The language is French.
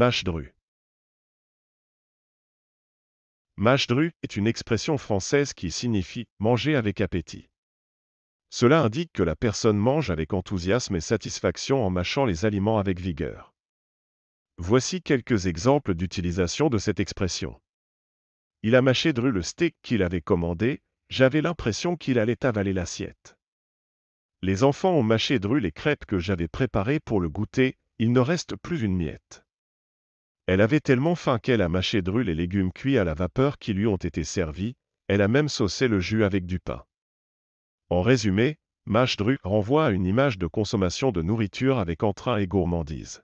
Mâche dru est une expression française qui signifie manger avec appétit. Cela indique que la personne mange avec enthousiasme et satisfaction en mâchant les aliments avec vigueur. Voici quelques exemples d'utilisation de cette expression. Il a mâché dru le steak qu'il avait commandé, j'avais l'impression qu'il allait avaler l'assiette. Les enfants ont mâché dru les crêpes que j'avais préparées pour le goûter, il ne reste plus une miette. Elle avait tellement faim qu'elle a mâché dru les légumes cuits à la vapeur qui lui ont été servis, elle a même saucé le jus avec du pain. En résumé, mâche dru renvoie à une image de consommation de nourriture avec entrain et gourmandise.